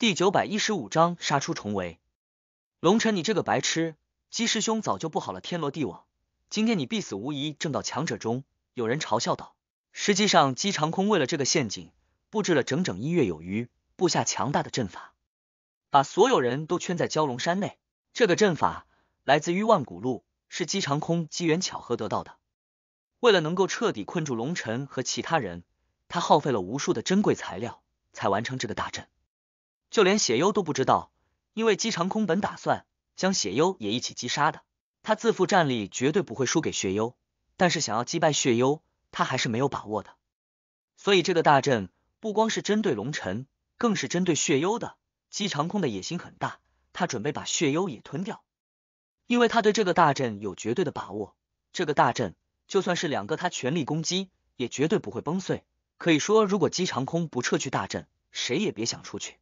第九百一十五章，杀出重围。龙尘，你这个白痴！姬师兄早就布好了天罗地网，今天你必死无疑。正道强者中，有人嘲笑道。实际上，姬长空为了这个陷阱，布置了整整一月有余，布下强大的阵法，把所有人都圈在蛟龙山内。这个阵法来自于万古路，是姬长空机缘巧合得到的。为了能够彻底困住龙尘和其他人，他耗费了无数的珍贵材料，才完成这个大阵。就连血幽都不知道，因为姬长空本打算将血幽也一起击杀的。他自负战力绝对不会输给血幽，但是想要击败血幽，他还是没有把握的。所以这个大阵不光是针对龙尘，更是针对血幽的。姬长空的野心很大，他准备把血幽也吞掉，因为他对这个大阵有绝对的把握。这个大阵就算是两个他全力攻击，也绝对不会崩碎。可以说，如果姬长空不撤去大阵，谁也别想出去。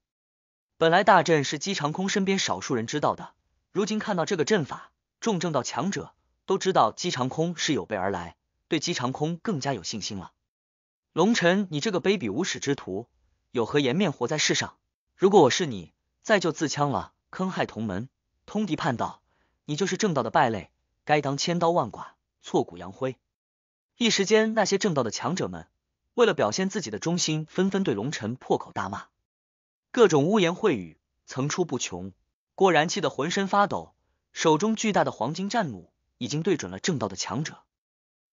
本来大阵是姬长空身边少数人知道的，如今看到这个阵法，重正道强者都知道姬长空是有备而来，对姬长空更加有信心了。龙尘，你这个卑鄙无耻之徒，有何颜面活在世上？如果我是你，再就自戕了，坑害同门，通敌叛道，你就是正道的败类，该当千刀万剐，挫骨扬灰。一时间，那些正道的强者们为了表现自己的忠心，纷纷对龙辰破口大骂。各种污言秽语层出不穷，郭然气得浑身发抖，手中巨大的黄金战弩已经对准了正道的强者。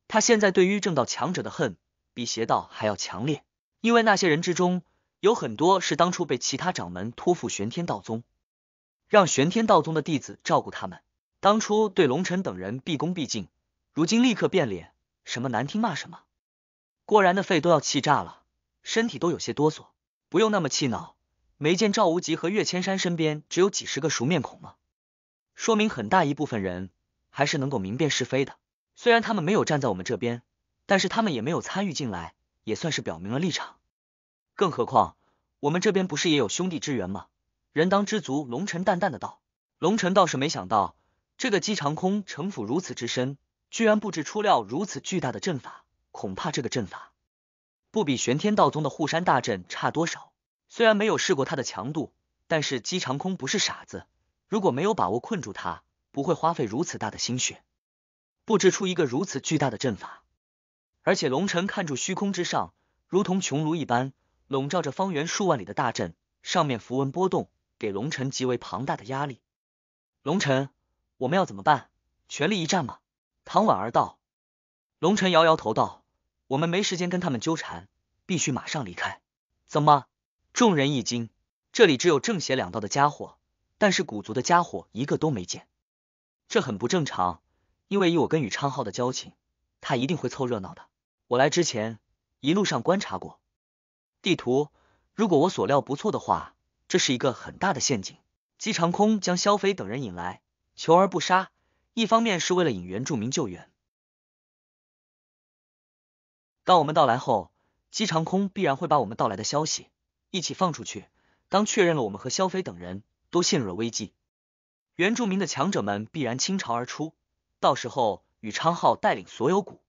他现在对于正道强者的恨比邪道还要强烈，因为那些人之中有很多是当初被其他掌门托付玄天道宗，让玄天道宗的弟子照顾他们。当初对龙尘等人毕恭毕敬，如今立刻变脸，什么难听骂什么，郭然的肺都要气炸了，身体都有些哆嗦。不用那么气恼。没见赵无极和岳千山身边只有几十个熟面孔吗？说明很大一部分人还是能够明辨是非的。虽然他们没有站在我们这边，但是他们也没有参与进来，也算是表明了立场。更何况我们这边不是也有兄弟支援吗？人当知足。龙尘淡淡的道。龙尘倒是没想到，这个姬长空城府如此之深，居然布置出料如此巨大的阵法，恐怕这个阵法不比玄天道宗的护山大阵差多少。虽然没有试过他的强度，但是姬长空不是傻子，如果没有把握困住他，不会花费如此大的心血布置出一个如此巨大的阵法。而且龙尘看住虚空之上，如同穹庐一般笼罩着方圆数万里的大阵，上面符文波动，给龙尘极为庞大的压力。龙尘，我们要怎么办？全力一战吗？唐婉儿道。龙辰摇摇头道：“我们没时间跟他们纠缠，必须马上离开。”怎么？众人一惊，这里只有正邪两道的家伙，但是古族的家伙一个都没见，这很不正常。因为以我跟宇昌浩的交情，他一定会凑热闹的。我来之前一路上观察过地图，如果我所料不错的话，这是一个很大的陷阱。姬长空将萧飞等人引来，求而不杀，一方面是为了引原住民救援。当我们到来后，姬长空必然会把我们到来的消息。一起放出去。当确认了我们和萧飞等人都陷入了危机，原住民的强者们必然倾巢而出。到时候，宇昌浩带领所有古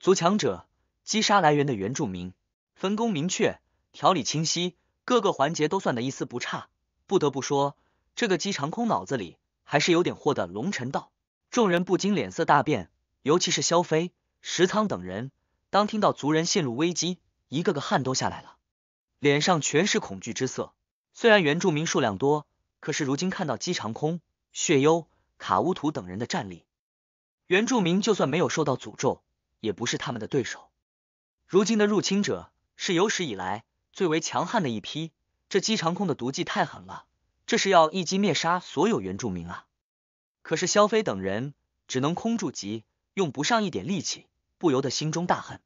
族强者击杀来源的原住民，分工明确，条理清晰，各个环节都算得一丝不差。不得不说，这个姬长空脑子里还是有点货的。龙尘道，众人不禁脸色大变，尤其是萧飞、石仓等人，当听到族人陷入危机，一个个汗都下来了。脸上全是恐惧之色。虽然原住民数量多，可是如今看到姬长空、血幽、卡乌图等人的战力，原住民就算没有受到诅咒，也不是他们的对手。如今的入侵者是有史以来最为强悍的一批。这姬长空的毒计太狠了，这是要一击灭杀所有原住民啊！可是萧飞等人只能空住急，用不上一点力气，不由得心中大恨。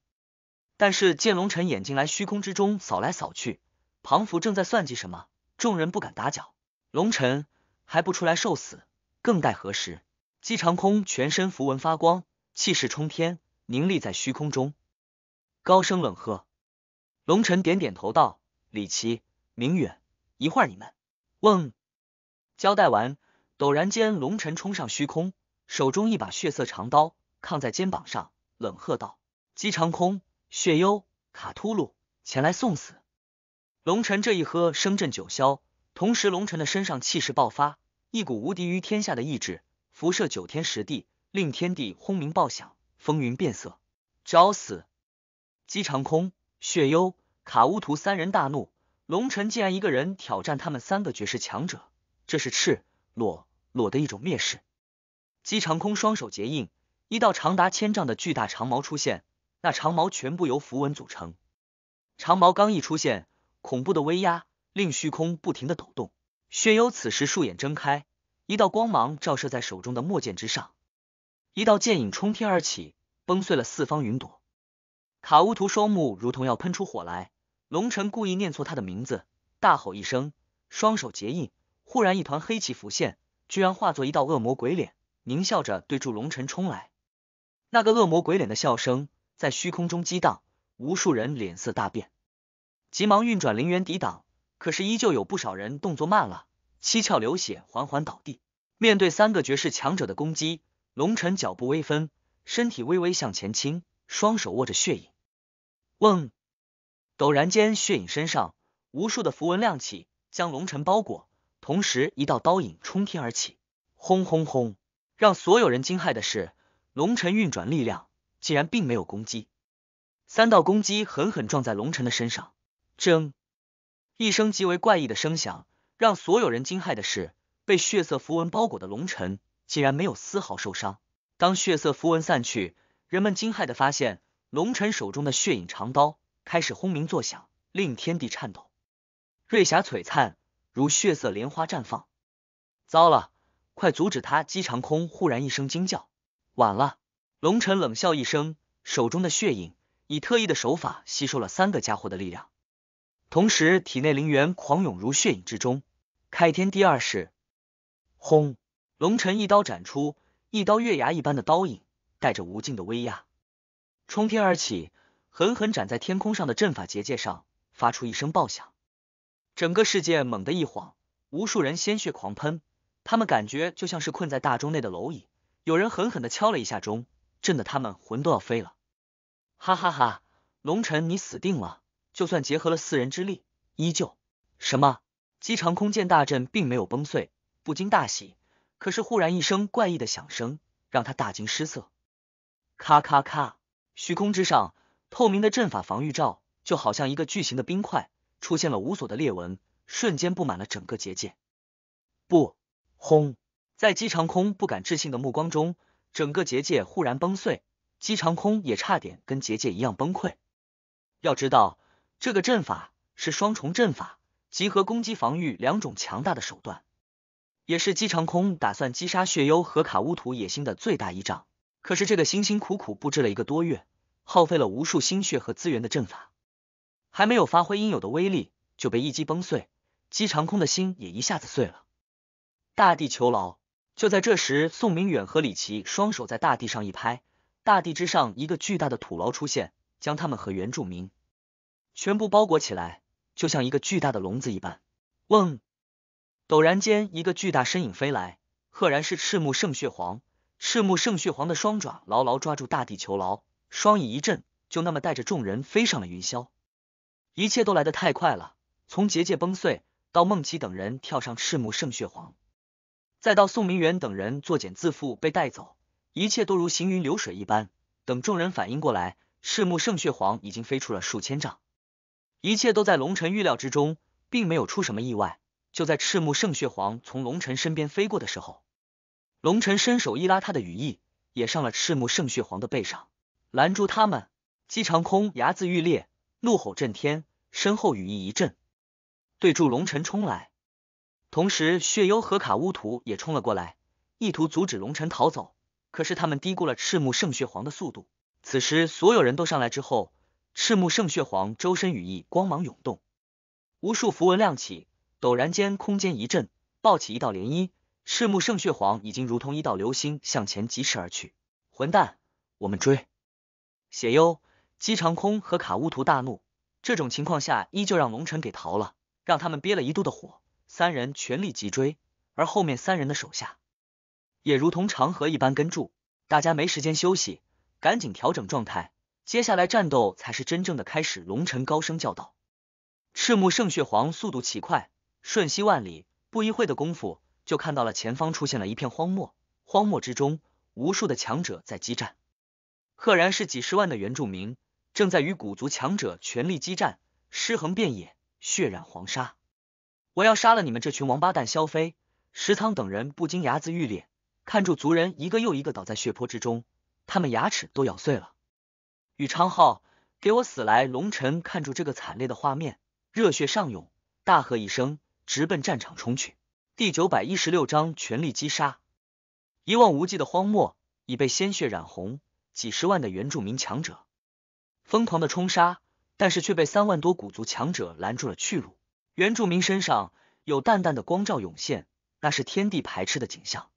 但是见龙尘眼睛来虚空之中扫来扫去，庞福正在算计什么，众人不敢打搅。龙尘还不出来受死，更待何时？姬长空全身符文发光，气势冲天，凝立在虚空中，高声冷喝。龙辰点点头道：“李奇、明远，一会儿你们……”嗡！交代完，陡然间，龙辰冲上虚空，手中一把血色长刀抗在肩膀上，冷喝道：“姬长空！”血幽卡秃噜前来送死，龙尘这一喝声震九霄，同时龙尘的身上气势爆发，一股无敌于天下的意志辐射九天十地，令天地轰鸣爆响，风云变色。找死！姬长空、血幽、卡乌图三人大怒，龙尘竟然一个人挑战他们三个绝世强者，这是赤裸裸的一种蔑视。姬长空双手结印，一道长达千丈的巨大长矛出现。那长矛全部由符文组成，长矛刚一出现，恐怖的威压令虚空不停的抖动。薛幽此时竖眼睁开，一道光芒照射在手中的墨剑之上，一道剑影冲天而起，崩碎了四方云朵。卡乌图双目如同要喷出火来，龙尘故意念错他的名字，大吼一声，双手结印，忽然一团黑气浮现，居然化作一道恶魔鬼脸，狞笑着对住龙尘冲来。那个恶魔鬼脸的笑声。在虚空中激荡，无数人脸色大变，急忙运转灵元抵挡，可是依旧有不少人动作慢了，七窍流血，缓缓倒地。面对三个绝世强者的攻击，龙晨脚步微分，身体微微向前倾，双手握着血影。嗡！陡然间，血影身上无数的符文亮起，将龙晨包裹。同时，一道刀影冲天而起。轰轰轰！让所有人惊骇的是，龙晨运转力量。竟然并没有攻击，三道攻击狠狠撞在龙尘的身上，铮一声极为怪异的声响，让所有人惊骇的是，被血色符文包裹的龙尘竟然没有丝毫受伤。当血色符文散去，人们惊骇的发现，龙辰手中的血影长刀开始轰鸣作响，令天地颤抖，瑞霞璀璨，如血色莲花绽放。糟了，快阻止他！姬长空忽然一声惊叫，晚了。龙晨冷笑一声，手中的血影以特异的手法吸收了三个家伙的力量，同时体内灵元狂涌如血影之中。开天第二式，轰！龙晨一刀斩出，一刀月牙一般的刀影，带着无尽的威压冲天而起，狠狠斩在天空上的阵法结界上，发出一声爆响。整个世界猛地一晃，无数人鲜血狂喷，他们感觉就像是困在大钟内的蝼蚁。有人狠狠的敲了一下钟。震得他们魂都要飞了！哈哈哈，龙尘，你死定了！就算结合了四人之力，依旧……什么？姬长空见大阵并没有崩碎，不禁大喜。可是忽然一声怪异的响声，让他大惊失色。咔咔咔！虚空之上，透明的阵法防御罩就好像一个巨型的冰块，出现了无数的裂纹，瞬间布满了整个结界。不！轰！在姬长空不敢置信的目光中。整个结界忽然崩碎，姬长空也差点跟结界一样崩溃。要知道，这个阵法是双重阵法，集合攻击、防御两种强大的手段，也是姬长空打算击杀血幽和卡乌图野心的最大依仗。可是，这个辛辛苦苦布置了一个多月，耗费了无数心血和资源的阵法，还没有发挥应有的威力，就被一击崩碎，姬长空的心也一下子碎了。大地求饶。就在这时，宋明远和李奇双手在大地上一拍，大地之上一个巨大的土牢出现，将他们和原住民全部包裹起来，就像一个巨大的笼子一般。嗡！陡然间，一个巨大身影飞来，赫然是赤木圣血皇。赤木圣血皇的双爪牢牢抓住大地囚牢，双翼一震，就那么带着众人飞上了云霄。一切都来得太快了，从结界崩碎到梦琪等人跳上赤木圣血皇。再到宋明远等人作茧自缚被带走，一切都如行云流水一般。等众人反应过来，赤木圣血皇已经飞出了数千丈，一切都在龙尘预料之中，并没有出什么意外。就在赤木圣血皇从龙尘身边飞过的时候，龙尘伸手一拉他的羽翼，也上了赤木圣血皇的背上，拦住他们。姬长空牙眦欲裂，怒吼震天，身后羽翼一震，对住龙尘冲来。同时，血幽和卡乌图也冲了过来，意图阻止龙尘逃走。可是他们低估了赤木圣血皇的速度。此时，所有人都上来之后，赤木圣血皇周身羽翼光芒涌动，无数符文亮起。陡然间，空间一震，爆起一道涟漪。赤木圣血皇已经如同一道流星向前疾驰而去。混蛋，我们追！血幽、姬长空和卡乌图大怒，这种情况下依旧让龙尘给逃了，让他们憋了一肚的火。三人全力急追，而后面三人的手下也如同长河一般跟住。大家没时间休息，赶紧调整状态，接下来战斗才是真正的开始。龙尘高声叫道：“赤木圣血皇，速度奇快，瞬息万里。不一会的功夫，就看到了前方出现了一片荒漠，荒漠之中无数的强者在激战，赫然是几十万的原住民正在与古族强者全力激战，尸横遍野，血染黄沙。”我要杀了你们这群王八蛋！萧飞、石仓等人不禁牙眦欲裂，看住族人一个又一个倒在血泊之中，他们牙齿都咬碎了。宇昌浩，给我死来！龙尘看住这个惨烈的画面，热血上涌，大喝一声，直奔战场冲去。第九百一十六章全力击杀。一望无际的荒漠已被鲜血染红，几十万的原住民强者疯狂的冲杀，但是却被三万多古族强者拦住了去路。原住民身上有淡淡的光照涌现，那是天地排斥的景象。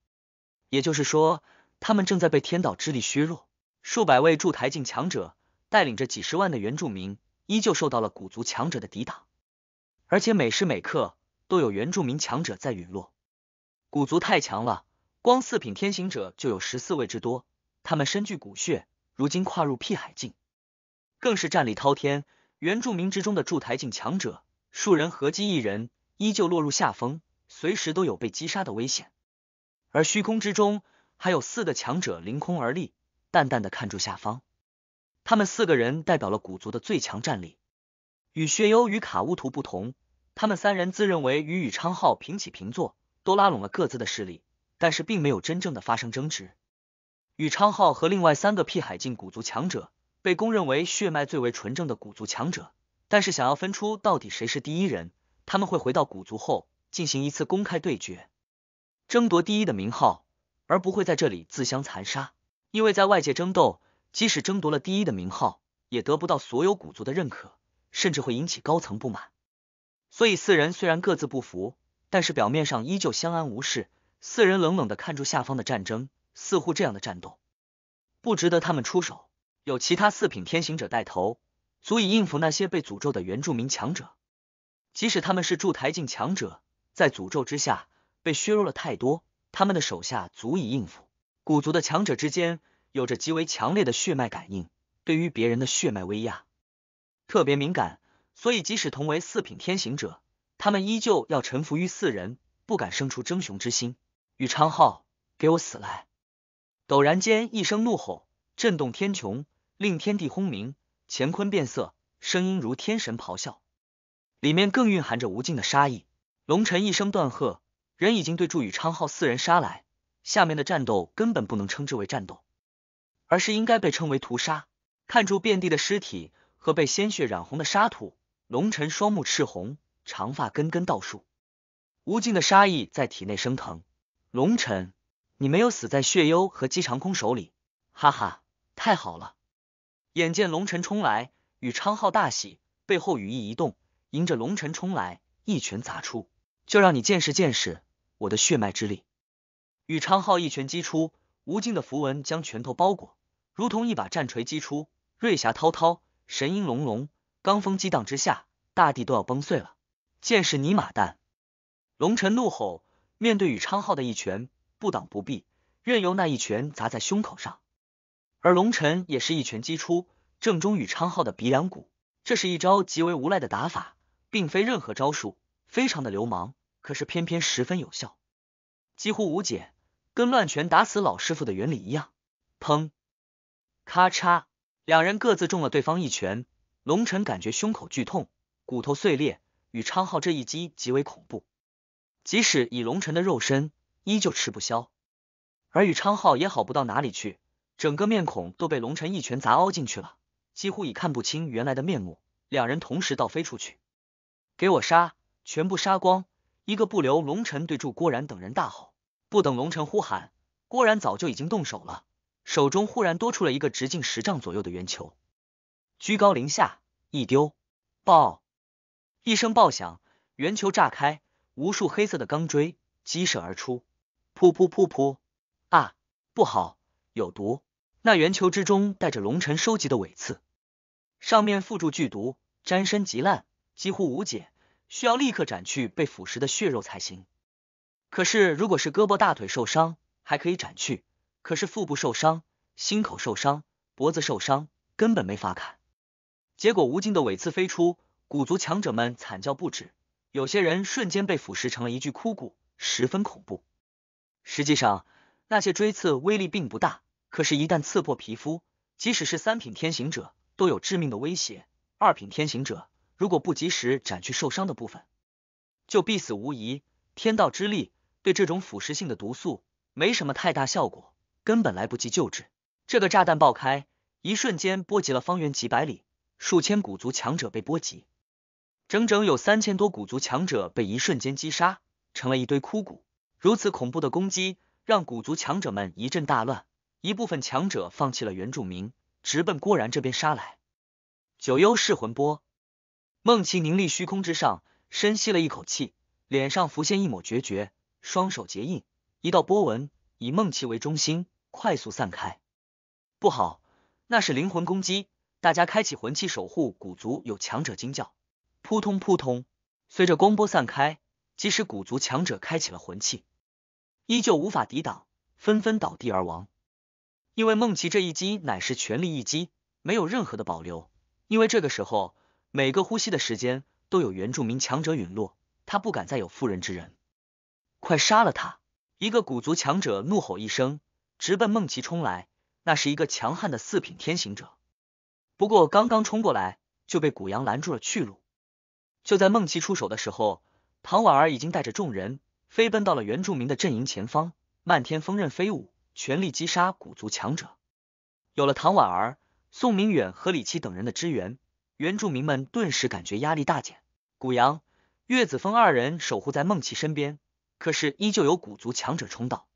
也就是说，他们正在被天道之力削弱。数百位筑台境强者带领着几十万的原住民，依旧受到了古族强者的抵挡。而且每时每刻都有原住民强者在陨落。古族太强了，光四品天行者就有十四位之多。他们身具骨血，如今跨入辟海境，更是战力滔天。原住民之中的筑台境强者。数人合击一人，依旧落入下风，随时都有被击杀的危险。而虚空之中，还有四个强者凌空而立，淡淡的看住下方。他们四个人代表了古族的最强战力。与薛幽与卡乌图不同，他们三人自认为与宇昌浩平起平坐，都拉拢了各自的势力，但是并没有真正的发生争执。宇昌浩和另外三个辟海境古族强者，被公认为血脉最为纯正的古族强者。但是想要分出到底谁是第一人，他们会回到古族后进行一次公开对决，争夺第一的名号，而不会在这里自相残杀。因为在外界争斗，即使争夺了第一的名号，也得不到所有古族的认可，甚至会引起高层不满。所以四人虽然各自不服，但是表面上依旧相安无事。四人冷冷的看住下方的战争，似乎这样的战斗不值得他们出手。有其他四品天行者带头。足以应付那些被诅咒的原住民强者，即使他们是筑台境强者，在诅咒之下被削弱了太多，他们的手下足以应付。古族的强者之间有着极为强烈的血脉感应，对于别人的血脉威压特别敏感，所以即使同为四品天行者，他们依旧要臣服于四人，不敢生出争雄之心。宇昌浩，给我死来！陡然间，一声怒吼震动天穹，令天地轰鸣。乾坤变色，声音如天神咆哮，里面更蕴含着无尽的杀意。龙尘一声断喝，人已经对祝宇昌号四人杀来。下面的战斗根本不能称之为战斗，而是应该被称为屠杀。看住遍地的尸体和被鲜血染红的沙土，龙尘双目赤红，长发根根倒竖，无尽的杀意在体内升腾。龙尘，你没有死在血幽和姬长空手里，哈哈，太好了！眼见龙尘冲来，宇昌浩大喜，背后羽翼一动，迎着龙尘冲来，一拳砸出，就让你见识见识我的血脉之力！宇昌浩一拳击出，无尽的符文将拳头包裹，如同一把战锤击出，瑞霞滔滔，神鹰隆隆，罡风激荡之下，大地都要崩碎了！见识你玛蛋！龙尘怒吼，面对宇昌浩的一拳，不挡不避，任由那一拳砸在胸口上。而龙晨也是一拳击出，正中宇昌浩的鼻梁骨。这是一招极为无赖的打法，并非任何招数，非常的流氓，可是偏偏十分有效，几乎无解，跟乱拳打死老师傅的原理一样。砰！咔嚓！两人各自中了对方一拳，龙晨感觉胸口剧痛，骨头碎裂。宇昌浩这一击极为恐怖，即使以龙辰的肉身，依旧吃不消。而宇昌浩也好不到哪里去。整个面孔都被龙晨一拳砸凹进去了，几乎已看不清原来的面目。两人同时倒飞出去，给我杀，全部杀光，一个不留！龙晨对住郭然等人大吼。不等龙晨呼喊，郭然早就已经动手了，手中忽然多出了一个直径十丈左右的圆球，居高临下一丢，爆！一声爆响，圆球炸开，无数黑色的钢锥激射而出，噗噗噗噗！啊，不好，有毒！那圆球之中带着龙尘收集的尾刺，上面附注剧毒，沾身极烂，几乎无解，需要立刻斩去被腐蚀的血肉才行。可是如果是胳膊、大腿受伤，还可以斩去；可是腹部受伤、心口受伤、脖子受伤，根本没法砍。结果无尽的尾刺飞出，古族强者们惨叫不止，有些人瞬间被腐蚀成了一具枯骨，十分恐怖。实际上，那些锥刺威力并不大。可是，一旦刺破皮肤，即使是三品天行者都有致命的威胁。二品天行者如果不及时斩去受伤的部分，就必死无疑。天道之力对这种腐蚀性的毒素没什么太大效果，根本来不及救治。这个炸弹爆开，一瞬间波及了方圆几百里，数千古族强者被波及，整整有三千多古族强者被一瞬间击杀，成了一堆枯骨。如此恐怖的攻击，让古族强者们一阵大乱。一部分强者放弃了原住民，直奔郭然这边杀来。九幽噬魂波，孟琪凝立虚空之上，深吸了一口气，脸上浮现一抹决绝，双手结印，一道波纹以孟琪为中心快速散开。不好，那是灵魂攻击！大家开启魂器守护。古族有强者惊叫，扑通扑通，随着光波散开，即使古族强者开启了魂器，依旧无法抵挡，纷纷倒地而亡。因为梦琪这一击乃是全力一击，没有任何的保留。因为这个时候，每个呼吸的时间都有原住民强者陨落，他不敢再有妇人之仁。快杀了他！一个古族强者怒吼一声，直奔梦琪冲来。那是一个强悍的四品天行者。不过刚刚冲过来，就被古阳拦住了去路。就在梦琪出手的时候，唐婉儿已经带着众人飞奔到了原住民的阵营前方，漫天风刃飞舞。全力击杀古族强者。有了唐婉儿、宋明远和李七等人的支援，原住民们顿时感觉压力大减。古阳、岳子峰二人守护在孟琪身边，可是依旧有古族强者冲到。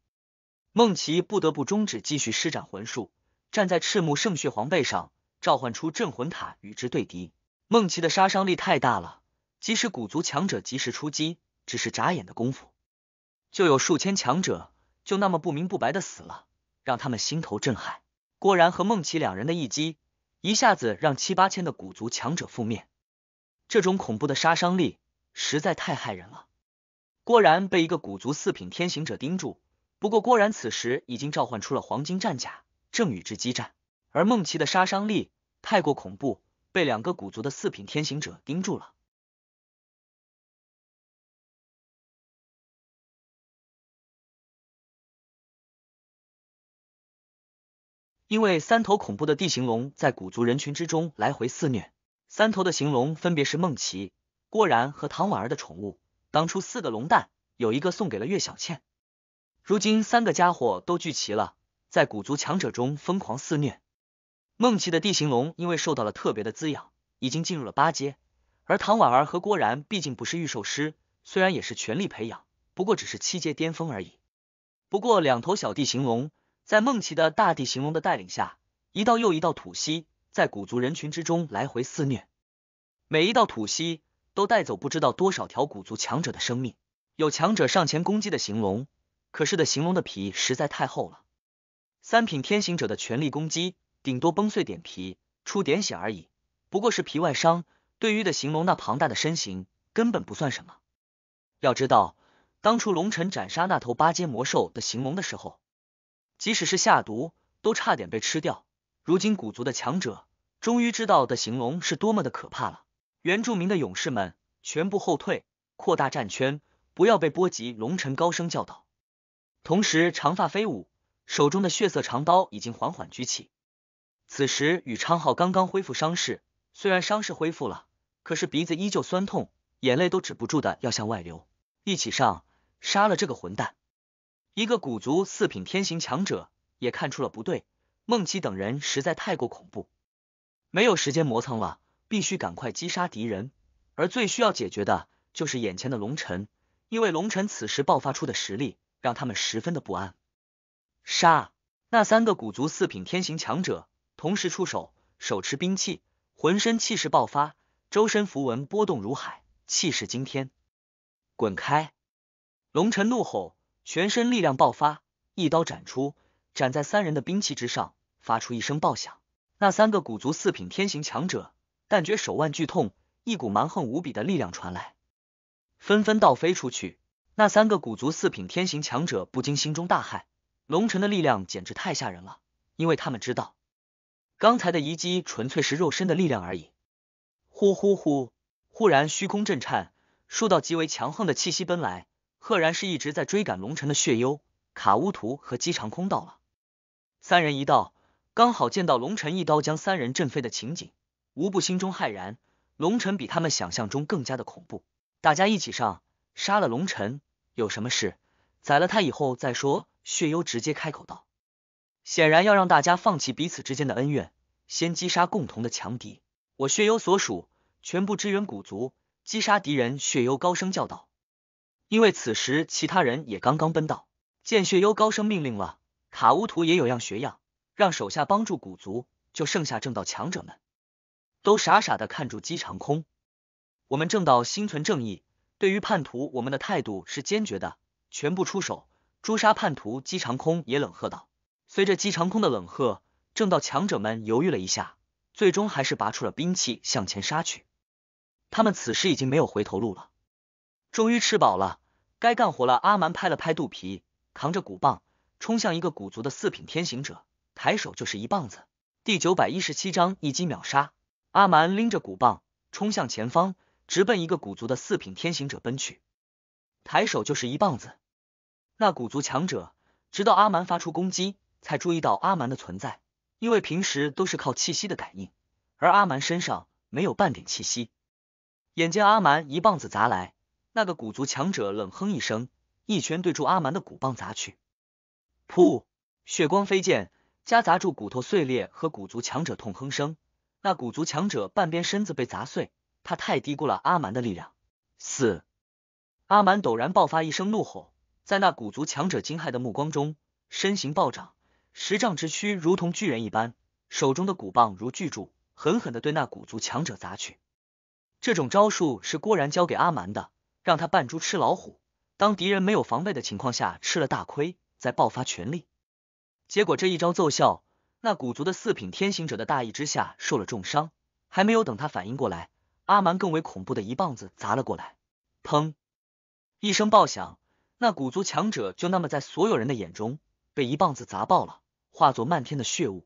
孟琪不得不终止继续施展魂术，站在赤木圣血皇背上，召唤出镇魂塔与之对敌。孟琪的杀伤力太大了，即使古族强者及时出击，只是眨眼的功夫，就有数千强者。就那么不明不白的死了，让他们心头震撼。郭然和孟琪两人的一击，一下子让七八千的古族强者覆灭，这种恐怖的杀伤力实在太骇人了。郭然被一个古族四品天行者盯住，不过郭然此时已经召唤出了黄金战甲，正与之激战。而孟琪的杀伤力太过恐怖，被两个古族的四品天行者盯住了。因为三头恐怖的地形龙在古族人群之中来回肆虐，三头的形龙分别是孟奇、郭然和唐婉儿的宠物。当初四个龙蛋有一个送给了岳小倩，如今三个家伙都聚齐了，在古族强者中疯狂肆虐。孟奇的地形龙因为受到了特别的滋养，已经进入了八阶，而唐婉儿和郭然毕竟不是御兽师，虽然也是全力培养，不过只是七阶巅峰而已。不过两头小地形龙。在梦奇的大地行龙的带领下，一道又一道吐息在古族人群之中来回肆虐，每一道吐息都带走不知道多少条古族强者的生命。有强者上前攻击的行龙，可是的形容的皮实在太厚了，三品天行者的全力攻击顶多崩碎点皮，出点血而已，不过是皮外伤。对于的形容那庞大的身形根本不算什么。要知道，当初龙尘斩杀那头八阶魔兽的形容的时候。即使是下毒，都差点被吃掉。如今古族的强者终于知道的形龙是多么的可怕了。原住民的勇士们全部后退，扩大战圈，不要被波及。龙尘高声叫道，同时长发飞舞，手中的血色长刀已经缓缓举起。此时，宇昌浩刚刚恢复伤势，虽然伤势恢复了，可是鼻子依旧酸痛，眼泪都止不住的要向外流。一起上，杀了这个混蛋！一个古族四品天行强者也看出了不对，孟琪等人实在太过恐怖，没有时间磨蹭了，必须赶快击杀敌人。而最需要解决的就是眼前的龙尘，因为龙尘此时爆发出的实力让他们十分的不安。杀！那三个古族四品天行强者同时出手，手持兵器，浑身气势爆发，周身符文波动如海，气势惊天。滚开！龙晨怒吼。全身力量爆发，一刀斩出，斩在三人的兵器之上，发出一声爆响。那三个古族四品天行强者，但觉手腕剧痛，一股蛮横无比的力量传来，纷纷倒飞出去。那三个古族四品天行强者不禁心中大骇，龙尘的力量简直太吓人了。因为他们知道，刚才的一击纯粹是肉身的力量而已。呼呼呼！忽然虚空震颤，数道极为强横的气息奔来。赫然是一直在追赶龙尘的血幽、卡乌图和姬长空到了。三人一到，刚好见到龙尘一刀将三人震飞的情景，无不心中骇然。龙尘比他们想象中更加的恐怖。大家一起上，杀了龙尘，有什么事，宰了他以后再说。血幽直接开口道，显然要让大家放弃彼此之间的恩怨，先击杀共同的强敌。我血幽所属，全部支援古族，击杀敌人。血幽高声叫道。因为此时其他人也刚刚奔到，见血幽高声命令了，卡乌图也有样学样，让手下帮助古族。就剩下正道强者们，都傻傻的看住姬长空。我们正道心存正义，对于叛徒，我们的态度是坚决的，全部出手诛杀叛徒。姬长空也冷喝道。随着姬长空的冷喝，正道强者们犹豫了一下，最终还是拔出了兵器向前杀去。他们此时已经没有回头路了。终于吃饱了，该干活了。阿蛮拍了拍肚皮，扛着鼓棒冲向一个古族的四品天行者，抬手就是一棒子。第九百一十七章，一击秒杀。阿蛮拎着鼓棒冲向前方，直奔一个古族的四品天行者奔去，抬手就是一棒子。那古族强者直到阿蛮发出攻击，才注意到阿蛮的存在，因为平时都是靠气息的感应，而阿蛮身上没有半点气息。眼见阿蛮一棒子砸来。那个古族强者冷哼一声，一拳对住阿蛮的骨棒砸去，噗，血光飞溅，夹杂住骨头碎裂和古族强者痛哼声。那古族强者半边身子被砸碎，他太低估了阿蛮的力量。四，阿蛮陡然爆发一声怒吼，在那古族强者惊骇的目光中，身形暴涨，十丈之躯如同巨人一般，手中的骨棒如巨柱，狠狠的对那古族强者砸去。这种招数是郭然教给阿蛮的。让他扮猪吃老虎，当敌人没有防备的情况下吃了大亏，再爆发全力。结果这一招奏效，那古族的四品天行者的大意之下受了重伤。还没有等他反应过来，阿蛮更为恐怖的一棒子砸了过来，砰！一声爆响，那古族强者就那么在所有人的眼中被一棒子砸爆了，化作漫天的血雾。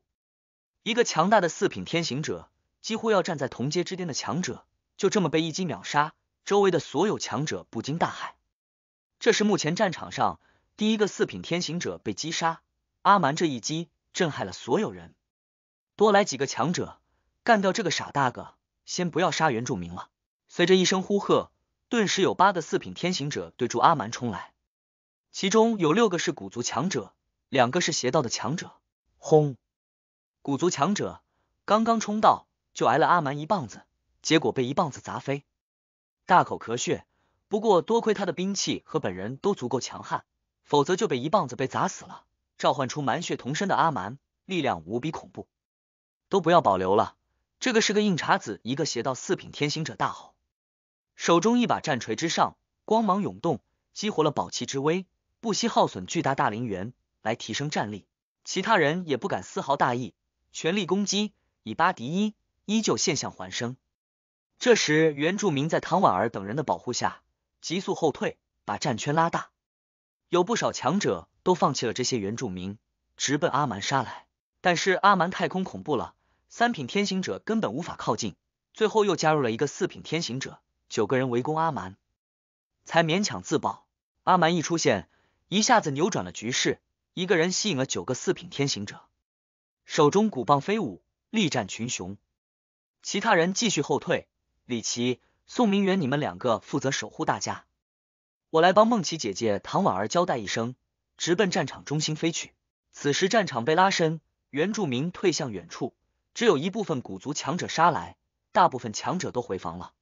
一个强大的四品天行者，几乎要站在同阶之巅的强者，就这么被一击秒杀。周围的所有强者不禁大骇，这是目前战场上第一个四品天行者被击杀。阿蛮这一击震撼了所有人。多来几个强者，干掉这个傻大个！先不要杀原住民了。随着一声呼喝，顿时有八个四品天行者对住阿蛮冲来，其中有六个是古族强者，两个是邪道的强者。轰！古族强者刚刚冲到，就挨了阿蛮一棒子，结果被一棒子砸飞。大口咳血，不过多亏他的兵器和本人都足够强悍，否则就被一棒子被砸死了。召唤出蛮血同身的阿蛮，力量无比恐怖，都不要保留了。这个是个硬茬子，一个邪道四品天行者大吼，手中一把战锤之上光芒涌动，激活了宝器之威，不惜耗损巨大大灵元来提升战力。其他人也不敢丝毫大意，全力攻击，以八敌一，依旧险象环生。这时，原住民在唐婉儿等人的保护下急速后退，把战圈拉大。有不少强者都放弃了这些原住民，直奔阿蛮杀来。但是阿蛮太空恐怖了，三品天行者根本无法靠近。最后又加入了一个四品天行者，九个人围攻阿蛮，才勉强自保。阿蛮一出现，一下子扭转了局势，一个人吸引了九个四品天行者，手中鼓棒飞舞，力战群雄。其他人继续后退。李琦、宋明远，你们两个负责守护大家，我来帮梦琪姐姐、唐婉儿交代一声，直奔战场中心飞去。此时战场被拉伸，原住民退向远处，只有一部分古族强者杀来，大部分强者都回防了。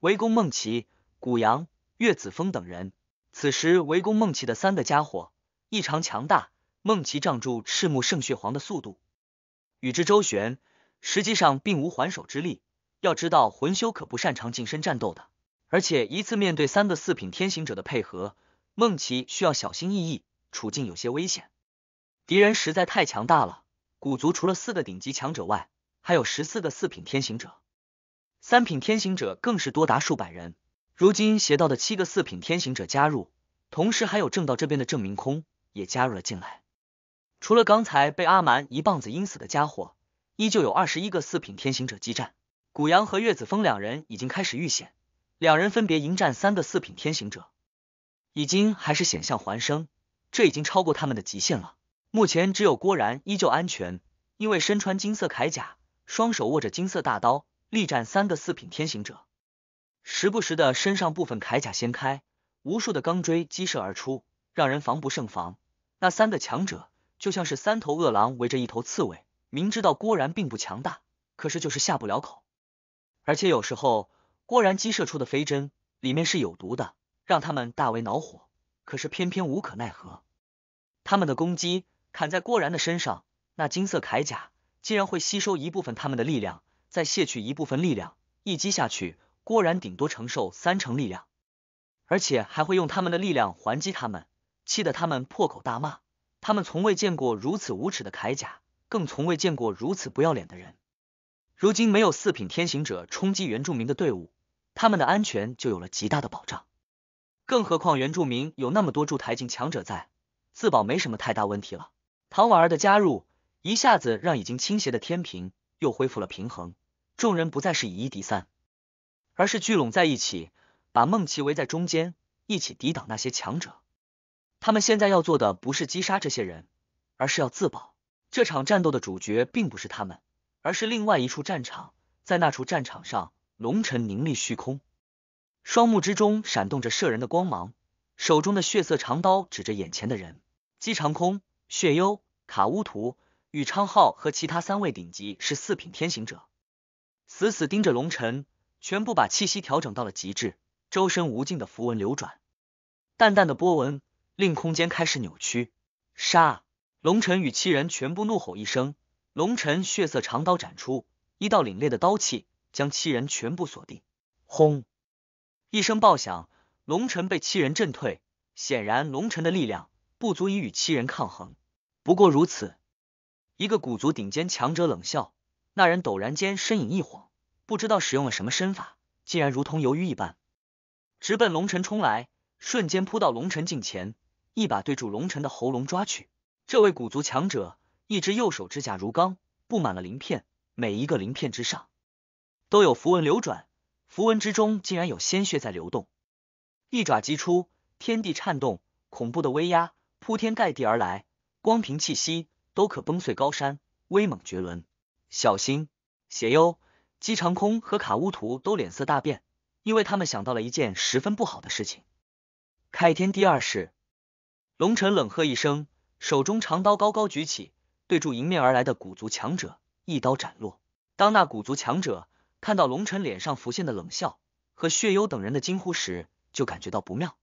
围攻梦琪、古阳、岳子峰等人。此时围攻梦琪的三个家伙异常强大，梦琪仗住赤木圣血皇的速度与之周旋，实际上并无还手之力。要知道，魂修可不擅长近身战斗的，而且一次面对三个四品天行者的配合，梦奇需要小心翼翼，处境有些危险。敌人实在太强大了，古族除了四个顶级强者外，还有十四个四品天行者，三品天行者更是多达数百人。如今邪道的七个四品天行者加入，同时还有正道这边的正明空也加入了进来。除了刚才被阿蛮一棒子阴死的家伙，依旧有二十一个四品天行者激战。谷阳和岳子峰两人已经开始遇险，两人分别迎战三个四品天行者，已经还是险象环生，这已经超过他们的极限了。目前只有郭然依旧安全，因为身穿金色铠甲，双手握着金色大刀，力战三个四品天行者，时不时的身上部分铠甲掀开，无数的钢锥击射而出，让人防不胜防。那三个强者就像是三头饿狼围着一头刺猬，明知道郭然并不强大，可是就是下不了口。而且有时候，郭然击射出的飞针里面是有毒的，让他们大为恼火。可是偏偏无可奈何，他们的攻击砍在郭然的身上，那金色铠甲竟然会吸收一部分他们的力量，再卸去一部分力量。一击下去，郭然顶多承受三成力量，而且还会用他们的力量还击他们，气得他们破口大骂。他们从未见过如此无耻的铠甲，更从未见过如此不要脸的人。如今没有四品天行者冲击原住民的队伍，他们的安全就有了极大的保障。更何况原住民有那么多筑台境强者在，自保没什么太大问题了。唐婉儿的加入，一下子让已经倾斜的天平又恢复了平衡。众人不再是以一敌三，而是聚拢在一起，把孟琪围在中间，一起抵挡那些强者。他们现在要做的不是击杀这些人，而是要自保。这场战斗的主角并不是他们。而是另外一处战场，在那处战场上，龙晨凝立虚空，双目之中闪动着摄人的光芒，手中的血色长刀指着眼前的人。姬长空、血幽、卡乌图、宇昌浩和其他三位顶级是四品天行者，死死盯着龙尘，全部把气息调整到了极致，周身无尽的符文流转，淡淡的波纹令空间开始扭曲。杀！龙晨与七人全部怒吼一声。龙晨血色长刀斩出一道凛冽的刀气，将七人全部锁定。轰！一声爆响，龙晨被七人震退。显然，龙晨的力量不足以与七人抗衡。不过如此，一个古族顶尖强者冷笑。那人陡然间身影一晃，不知道使用了什么身法，竟然如同鱿鱼一般，直奔龙晨冲来。瞬间扑到龙晨近前，一把对住龙晨的喉咙抓去。这位古族强者。一只右手指甲如钢，布满了鳞片，每一个鳞片之上都有符文流转，符文之中竟然有鲜血在流动。一爪击出，天地颤动，恐怖的威压铺天盖地而来，光凭气息都可崩碎高山，威猛绝伦。小心！血幽、姬长空和卡乌图都脸色大变，因为他们想到了一件十分不好的事情。开天第二式，龙晨冷喝一声，手中长刀高高举起。对住迎面而来的古族强者，一刀斩落。当那古族强者看到龙晨脸上浮现的冷笑和血幽等人的惊呼时，就感觉到不妙。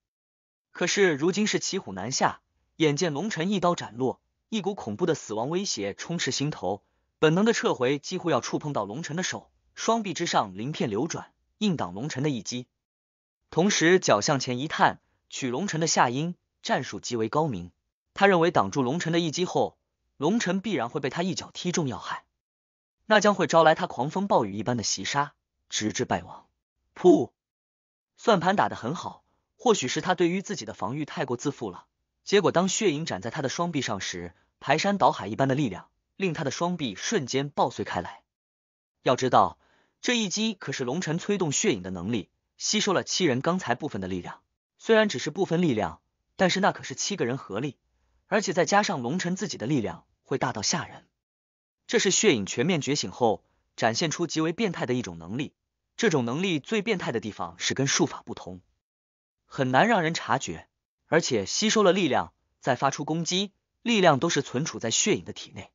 可是如今是骑虎难下，眼见龙晨一刀斩落，一股恐怖的死亡威胁充斥心头，本能的撤回，几乎要触碰到龙晨的手。双臂之上鳞片流转，硬挡龙晨的一击，同时脚向前一探，取龙晨的下阴。战术极为高明，他认为挡住龙晨的一击后。龙尘必然会被他一脚踢中要害，那将会招来他狂风暴雨一般的袭杀，直至败亡。噗！算盘打得很好，或许是他对于自己的防御太过自负了。结果当血影斩在他的双臂上时，排山倒海一般的力量令他的双臂瞬间爆碎开来。要知道，这一击可是龙晨催动血影的能力，吸收了七人刚才部分的力量。虽然只是部分力量，但是那可是七个人合力。而且再加上龙尘自己的力量会大到吓人，这是血影全面觉醒后展现出极为变态的一种能力。这种能力最变态的地方是跟术法不同，很难让人察觉，而且吸收了力量再发出攻击，力量都是存储在血影的体内，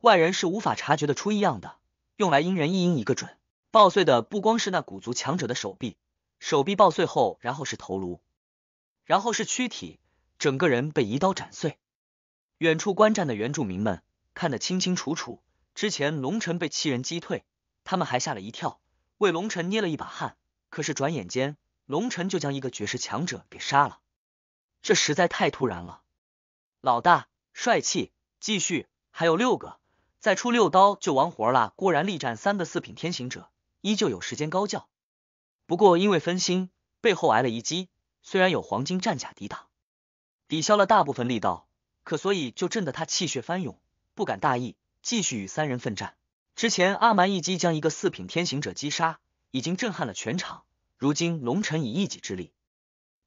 外人是无法察觉的出异样的。用来阴人一阴一个准，爆碎的不光是那古族强者的手臂，手臂爆碎后，然后是头颅，然后是躯体。整个人被一刀斩碎。远处观战的原住民们看得清清楚楚。之前龙尘被七人击退，他们还吓了一跳，为龙尘捏了一把汗。可是转眼间，龙尘就将一个绝世强者给杀了，这实在太突然了。老大，帅气，继续，还有六个，再出六刀就完活了。果然力战三个四品天行者，依旧有时间高叫。不过因为分心，背后挨了一击，虽然有黄金战甲抵挡。抵消了大部分力道，可所以就震得他气血翻涌，不敢大意，继续与三人奋战。之前阿蛮一击将一个四品天行者击杀，已经震撼了全场。如今龙晨以一己之力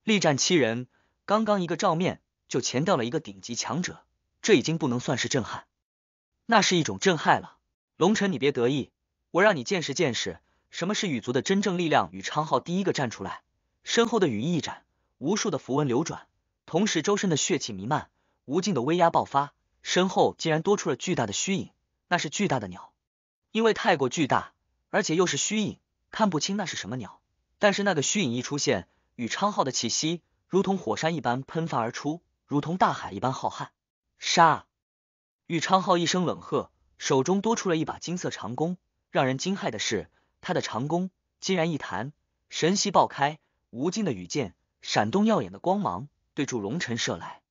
力战七人，刚刚一个照面就前掉了一个顶级强者，这已经不能算是震撼，那是一种震撼了。龙晨，你别得意，我让你见识见识什么是羽族的真正力量。与昌浩第一个站出来，身后的羽翼一展，无数的符文流转。同时，周身的血气弥漫，无尽的威压爆发，身后竟然多出了巨大的虚影，那是巨大的鸟。因为太过巨大，而且又是虚影，看不清那是什么鸟。但是那个虚影一出现，宇昌浩的气息如同火山一般喷发而出，如同大海一般浩瀚。杀！宇昌浩一声冷喝，手中多出了一把金色长弓。让人惊骇的是，他的长弓竟然一弹，神息爆开，无尽的羽箭闪动耀眼的光芒。对住龙尘射来，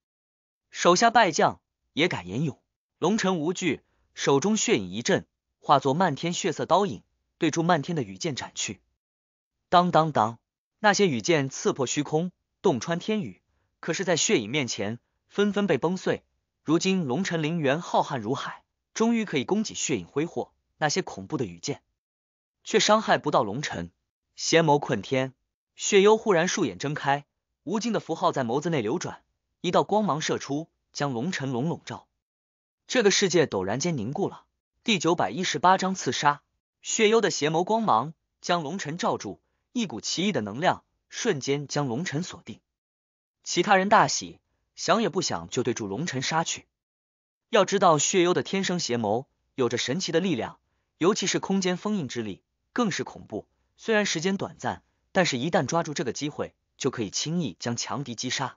手下败将也敢言勇，龙尘无惧，手中血影一震，化作漫天血色刀影，对住漫天的羽箭斩去。当当当，那些羽箭刺破虚空，洞穿天宇，可是，在血影面前，纷纷被崩碎。如今，龙尘灵元浩瀚如海，终于可以供给血影挥霍。那些恐怖的羽箭，却伤害不到龙尘。仙眸困天，血幽忽然竖眼睁开。无尽的符号在眸子内流转，一道光芒射出，将龙辰龙笼罩。这个世界陡然间凝固了。第九百一十八章刺杀。血幽的邪眸光芒将龙辰罩住，一股奇异的能量瞬间将龙辰锁定。其他人大喜，想也不想就对住龙辰杀去。要知道，血幽的天生邪眸有着神奇的力量，尤其是空间封印之力更是恐怖。虽然时间短暂，但是一旦抓住这个机会。就可以轻易将强敌击杀。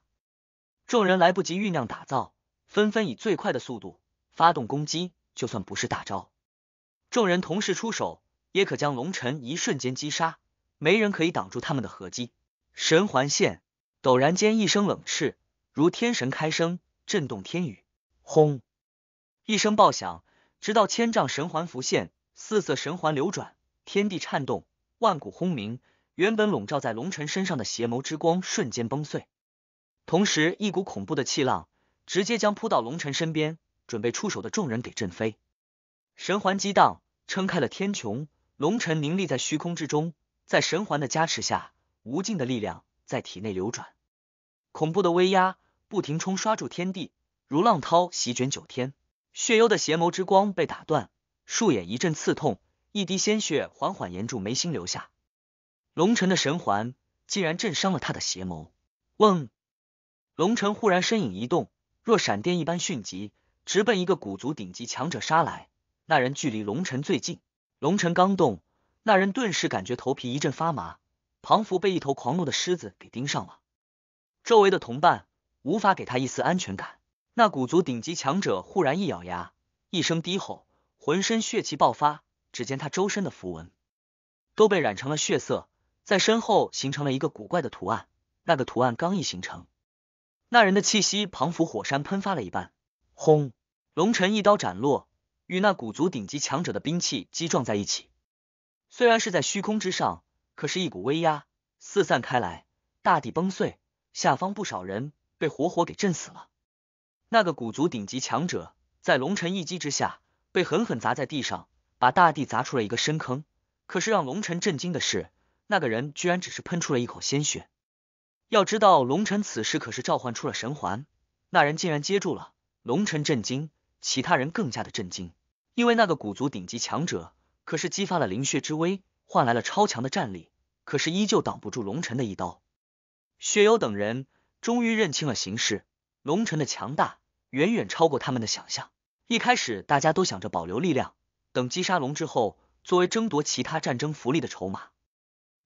众人来不及酝酿打造，纷纷以最快的速度发动攻击。就算不是大招，众人同时出手，也可将龙尘一瞬间击杀。没人可以挡住他们的合击。神环线，陡然间一声冷斥，如天神开声，震动天宇。轰！一声爆响，直到千丈神环浮现，四色神环流转，天地颤动，万古轰鸣。原本笼罩在龙尘身上的邪眸之光瞬间崩碎，同时一股恐怖的气浪直接将扑到龙尘身边、准备出手的众人给震飞。神环激荡，撑开了天穹。龙尘凝立在虚空之中，在神环的加持下，无尽的力量在体内流转，恐怖的威压不停冲刷住天地，如浪涛席卷九天。血幽的邪眸之光被打断，树眼一阵刺痛，一滴鲜血缓缓沿住眉心流下。龙尘的神环竟然震伤了他的邪眸。嗡！龙尘忽然身影一动，若闪电一般迅疾，直奔一个古族顶级强者杀来。那人距离龙尘最近，龙尘刚动，那人顿时感觉头皮一阵发麻。庞福被一头狂怒的狮子给盯上了，周围的同伴无法给他一丝安全感。那古族顶级强者忽然一咬牙，一声低吼，浑身血气爆发，只见他周身的符文都被染成了血色。在身后形成了一个古怪的图案，那个图案刚一形成，那人的气息彷佛火山喷发了一般，轰！龙尘一刀斩落，与那古族顶级强者的兵器击撞在一起。虽然是在虚空之上，可是，一股威压四散开来，大地崩碎，下方不少人被活活给震死了。那个古族顶级强者在龙尘一击之下，被狠狠砸在地上，把大地砸出了一个深坑。可是让龙尘震惊的是。那个人居然只是喷出了一口鲜血，要知道龙尘此时可是召唤出了神环，那人竟然接住了。龙尘震惊，其他人更加的震惊，因为那个古族顶级强者可是激发了灵血之威，换来了超强的战力，可是依旧挡不住龙辰的一刀。薛友等人终于认清了形势，龙辰的强大远远超过他们的想象。一开始大家都想着保留力量，等击杀龙之后，作为争夺其他战争福利的筹码。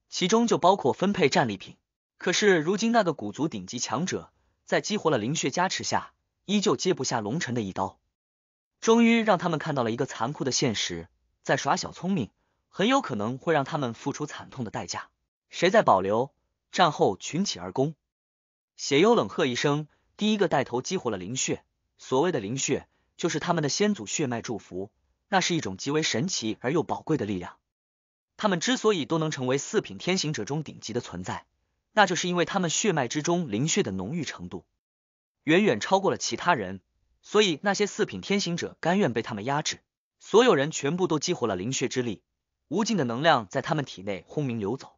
其中就包括分配战利品。可是如今那个古族顶级强者，在激活了灵血加持下，依旧接不下龙尘的一刀。终于让他们看到了一个残酷的现实，在耍小聪明，很有可能会让他们付出惨痛的代价。谁在保留？战后群起而攻。血幽冷喝一声，第一个带头激活了灵血。所谓的灵血，就是他们的先祖血脉祝福，那是一种极为神奇而又宝贵的力量。他们之所以都能成为四品天行者中顶级的存在，那就是因为他们血脉之中灵血的浓郁程度远远超过了其他人。所以那些四品天行者甘愿被他们压制。所有人全部都激活了灵血之力，无尽的能量在他们体内轰鸣流走，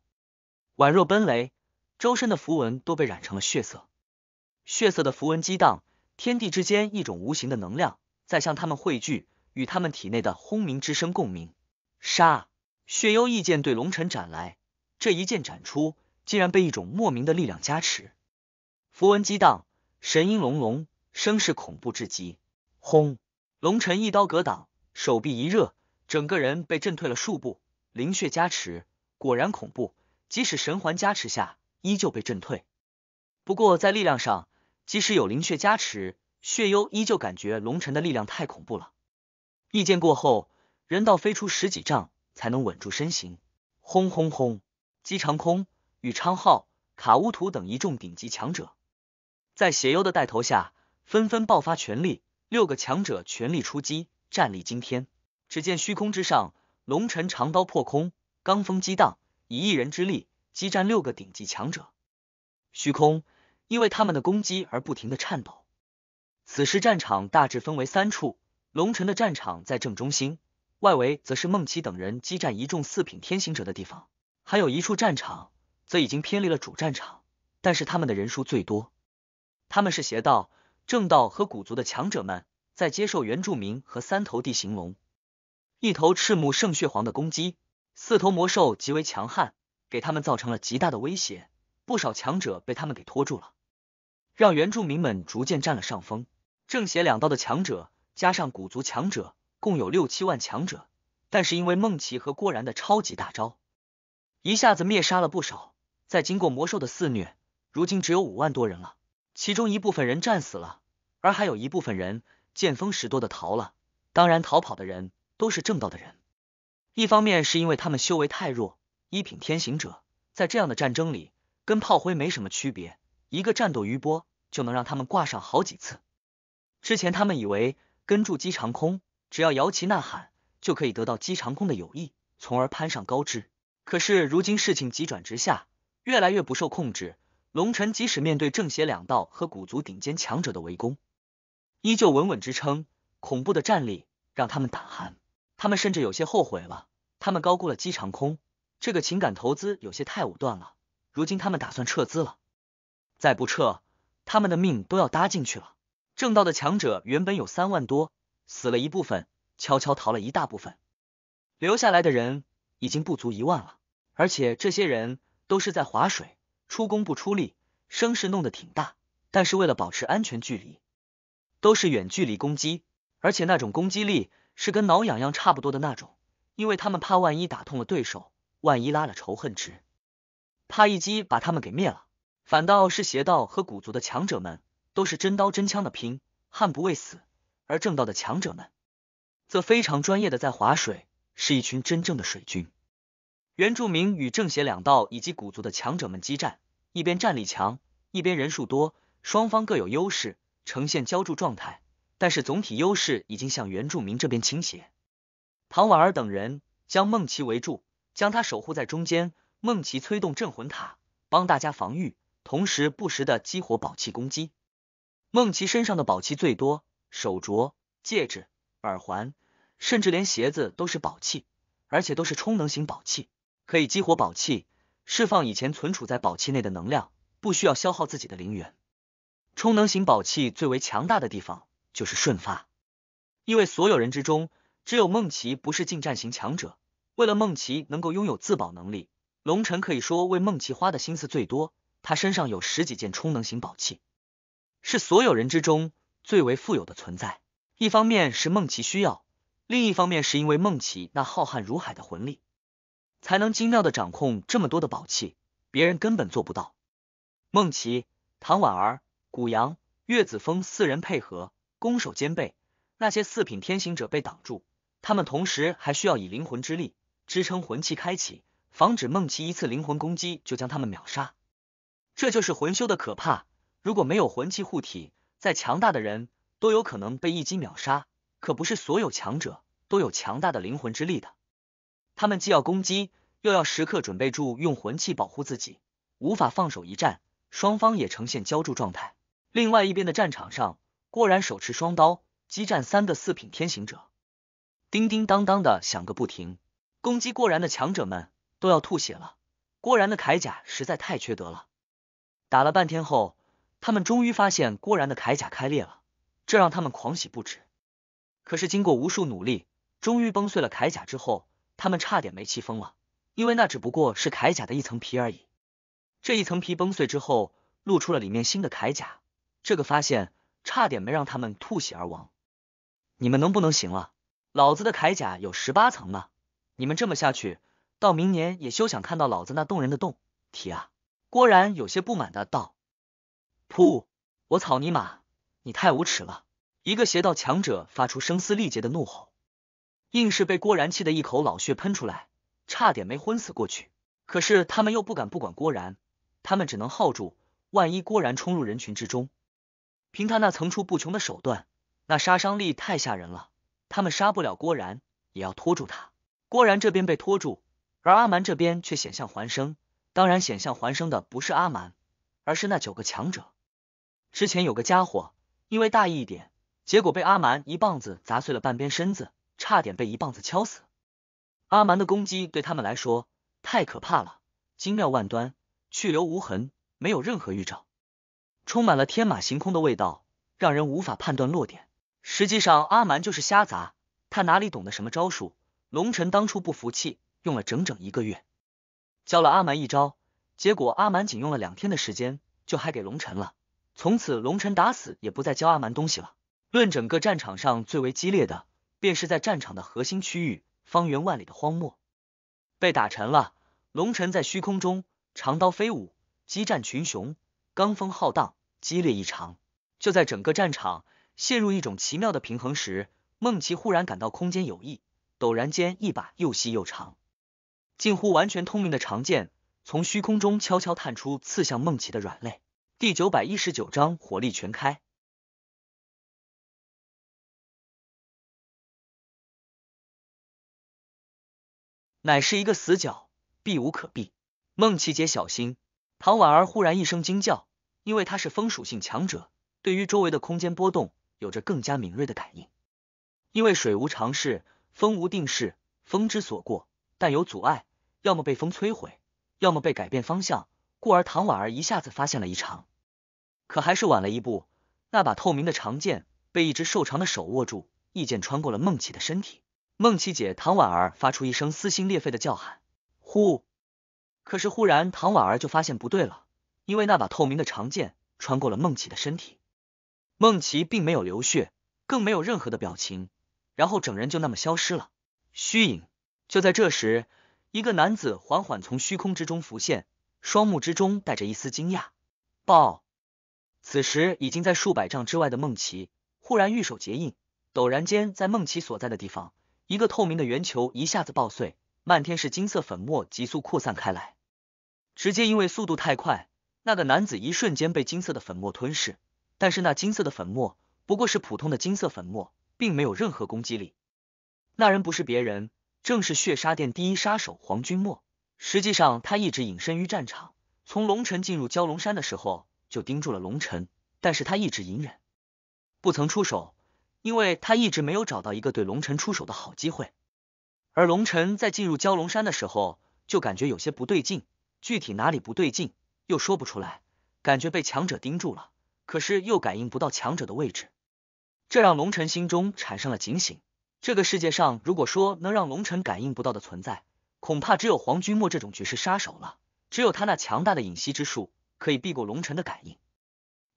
宛若奔雷，周身的符文都被染成了血色。血色的符文激荡天地之间，一种无形的能量在向他们汇聚，与他们体内的轰鸣之声共鸣。杀！血幽一剑对龙尘斩来，这一剑斩出，竟然被一种莫名的力量加持，符文激荡，神音隆隆，声势恐怖至极。轰！龙尘一刀格挡，手臂一热，整个人被震退了数步。灵血加持果然恐怖，即使神环加持下，依旧被震退。不过在力量上，即使有灵血加持，血幽依旧感觉龙尘的力量太恐怖了。一剑过后，人道飞出十几丈。才能稳住身形。轰轰轰！姬长空、宇昌浩、卡乌图等一众顶级强者，在邪幽的带头下，纷纷爆发全力。六个强者全力出击，战力惊天。只见虚空之上，龙尘长刀破空，罡风激荡，以一人之力激战六个顶级强者。虚空因为他们的攻击而不停的颤抖。此时战场大致分为三处，龙尘的战场在正中心。外围则是孟奇等人激战一众四品天行者的地方，还有一处战场则已经偏离了主战场，但是他们的人数最多。他们是邪道、正道和古族的强者们，在接受原住民和三头地行龙、一头赤目圣血皇的攻击。四头魔兽极为强悍，给他们造成了极大的威胁，不少强者被他们给拖住了，让原住民们逐渐占了上风。正邪两道的强者加上古族强者。共有六七万强者，但是因为梦奇和郭然的超级大招，一下子灭杀了不少。再经过魔兽的肆虐，如今只有五万多人了。其中一部分人战死了，而还有一部分人见风使舵的逃了。当然，逃跑的人都是正道的人。一方面是因为他们修为太弱，一品天行者在这样的战争里跟炮灰没什么区别，一个战斗余波就能让他们挂上好几次。之前他们以为跟筑机长空。只要摇旗呐喊，就可以得到姬长空的友谊，从而攀上高枝。可是如今事情急转直下，越来越不受控制。龙尘即使面对正邪两道和古族顶尖强者的围攻，依旧稳稳支撑。恐怖的战力让他们胆寒，他们甚至有些后悔了。他们高估了姬长空，这个情感投资有些太武断了。如今他们打算撤资了，再不撤，他们的命都要搭进去了。正道的强者原本有三万多。死了一部分，悄悄逃了一大部分，留下来的人已经不足一万了。而且这些人都是在划水，出工不出力，声势弄得挺大，但是为了保持安全距离，都是远距离攻击，而且那种攻击力是跟挠痒痒差不多的那种，因为他们怕万一打痛了对手，万一拉了仇恨值，怕一击把他们给灭了。反倒是邪道和古族的强者们，都是真刀真枪的拼，悍不畏死。而正道的强者们则非常专业的在划水，是一群真正的水军。原住民与正邪两道以及古族的强者们激战，一边战力强，一边人数多，双方各有优势，呈现胶筑状态。但是总体优势已经向原住民这边倾斜。唐婉儿等人将梦琪围住，将他守护在中间。梦琪催动镇魂塔，帮大家防御，同时不时的激活宝器攻击。梦琪身上的宝器最多。手镯、戒指、耳环，甚至连鞋子都是宝器，而且都是充能型宝器，可以激活宝器，释放以前存储在宝器内的能量，不需要消耗自己的灵元。充能型宝器最为强大的地方就是瞬发，因为所有人之中，只有梦奇不是近战型强者。为了梦奇能够拥有自保能力，龙尘可以说为梦奇花的心思最多。他身上有十几件充能型宝器，是所有人之中。最为富有的存在，一方面是梦奇需要，另一方面是因为梦奇那浩瀚如海的魂力，才能精妙的掌控这么多的宝器，别人根本做不到。梦奇、唐婉儿、谷阳、岳子峰四人配合，攻守兼备，那些四品天行者被挡住，他们同时还需要以灵魂之力支撑魂器开启，防止梦奇一次灵魂攻击就将他们秒杀。这就是魂修的可怕，如果没有魂器护体。再强大的人都有可能被一击秒杀，可不是所有强者都有强大的灵魂之力的。他们既要攻击，又要时刻准备住用魂器保护自己，无法放手一战。双方也呈现胶着状态。另外一边的战场上，郭然手持双刀，激战三个四品天行者，叮叮当当的响个不停。攻击郭然的强者们都要吐血了。郭然的铠甲实在太缺德了。打了半天后。他们终于发现郭然的铠甲开裂了，这让他们狂喜不止。可是经过无数努力，终于崩碎了铠甲之后，他们差点没气疯了，因为那只不过是铠甲的一层皮而已。这一层皮崩碎之后，露出了里面新的铠甲，这个发现差点没让他们吐血而亡。你们能不能行了？老子的铠甲有十八层呢，你们这么下去，到明年也休想看到老子那动人的洞体啊！郭然有些不满的道。噗！我草泥马，你太无耻了！一个邪道强者发出声嘶力竭的怒吼，硬是被郭然气得一口老血喷出来，差点没昏死过去。可是他们又不敢不管郭然，他们只能耗住。万一郭然冲入人群之中，凭他那层出不穷的手段，那杀伤力太吓人了，他们杀不了郭然，也要拖住他。郭然这边被拖住，而阿蛮这边却险象环生。当然，险象环生的不是阿蛮，而是那九个强者。之前有个家伙因为大意一点，结果被阿蛮一棒子砸碎了半边身子，差点被一棒子敲死。阿蛮的攻击对他们来说太可怕了，精妙万端，去留无痕，没有任何预兆，充满了天马行空的味道，让人无法判断落点。实际上，阿蛮就是瞎砸，他哪里懂得什么招数？龙尘当初不服气，用了整整一个月教了阿蛮一招，结果阿蛮仅用了两天的时间就还给龙尘了。从此，龙尘打死也不再教阿蛮东西了。论整个战场上最为激烈的，便是在战场的核心区域，方圆万里的荒漠被打沉了。龙尘在虚空中，长刀飞舞，激战群雄，罡风浩荡，激烈异常。就在整个战场陷入一种奇妙的平衡时，梦琪忽然感到空间有异，陡然间，一把又细又长、近乎完全通明的长剑从虚空中悄悄探出，刺向梦琪的软肋。第九百一十九章火力全开，乃是一个死角，避无可避。孟琪姐，小心！唐婉儿忽然一声惊叫，因为她是风属性强者，对于周围的空间波动有着更加敏锐的感应。因为水无常势，风无定势，风之所过，但有阻碍，要么被风摧毁，要么被改变方向。故而唐婉儿一下子发现了异常，可还是晚了一步。那把透明的长剑被一只瘦长的手握住，一剑穿过了梦琪的身体。梦琪姐唐婉儿发出一声撕心裂肺的叫喊，呼！可是忽然唐婉儿就发现不对了，因为那把透明的长剑穿过了梦琪的身体，梦琪并没有流血，更没有任何的表情，然后整人就那么消失了，虚影。就在这时，一个男子缓缓从虚空之中浮现。双目之中带着一丝惊讶，爆！此时已经在数百丈之外的孟琪忽然玉手结印，陡然间在孟琪所在的地方，一个透明的圆球一下子爆碎，漫天是金色粉末急速扩散开来，直接因为速度太快，那个男子一瞬间被金色的粉末吞噬。但是那金色的粉末不过是普通的金色粉末，并没有任何攻击力。那人不是别人，正是血杀殿第一杀手黄君莫。实际上，他一直隐身于战场。从龙尘进入蛟龙山的时候，就盯住了龙尘，但是他一直隐忍，不曾出手，因为他一直没有找到一个对龙尘出手的好机会。而龙晨在进入蛟龙山的时候，就感觉有些不对劲，具体哪里不对劲，又说不出来，感觉被强者盯住了，可是又感应不到强者的位置，这让龙晨心中产生了警醒。这个世界上，如果说能让龙晨感应不到的存在。恐怕只有黄君莫这种绝世杀手了，只有他那强大的隐息之术可以避过龙尘的感应。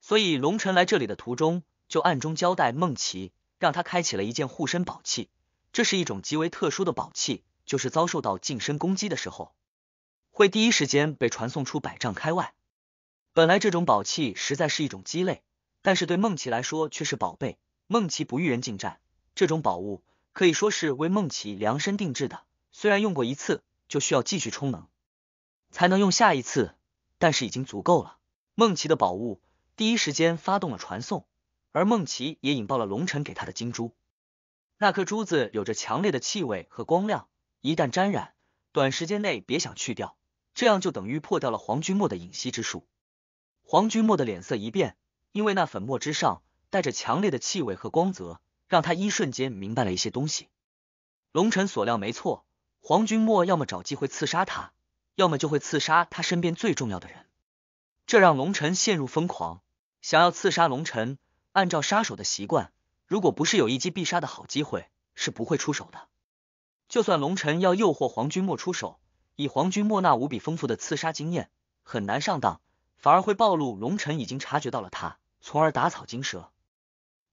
所以龙尘来这里的途中，就暗中交代孟琪，让他开启了一件护身宝器。这是一种极为特殊的宝器，就是遭受到近身攻击的时候，会第一时间被传送出百丈开外。本来这种宝器实在是一种鸡肋，但是对孟琪来说却是宝贝。孟琪不与人近战，这种宝物可以说是为孟琪量身定制的。虽然用过一次就需要继续充能才能用下一次，但是已经足够了。梦琪的宝物第一时间发动了传送，而梦琪也引爆了龙尘给他的金珠。那颗珠子有着强烈的气味和光亮，一旦沾染，短时间内别想去掉，这样就等于破掉了黄君莫的隐息之术。黄君莫的脸色一变，因为那粉末之上带着强烈的气味和光泽，让他一瞬间明白了一些东西。龙辰所料没错。黄君莫要么找机会刺杀他，要么就会刺杀他身边最重要的人，这让龙晨陷入疯狂，想要刺杀龙晨。按照杀手的习惯，如果不是有一击必杀的好机会，是不会出手的。就算龙晨要诱惑黄君莫出手，以黄君莫那无比丰富的刺杀经验，很难上当，反而会暴露龙晨已经察觉到了他，从而打草惊蛇。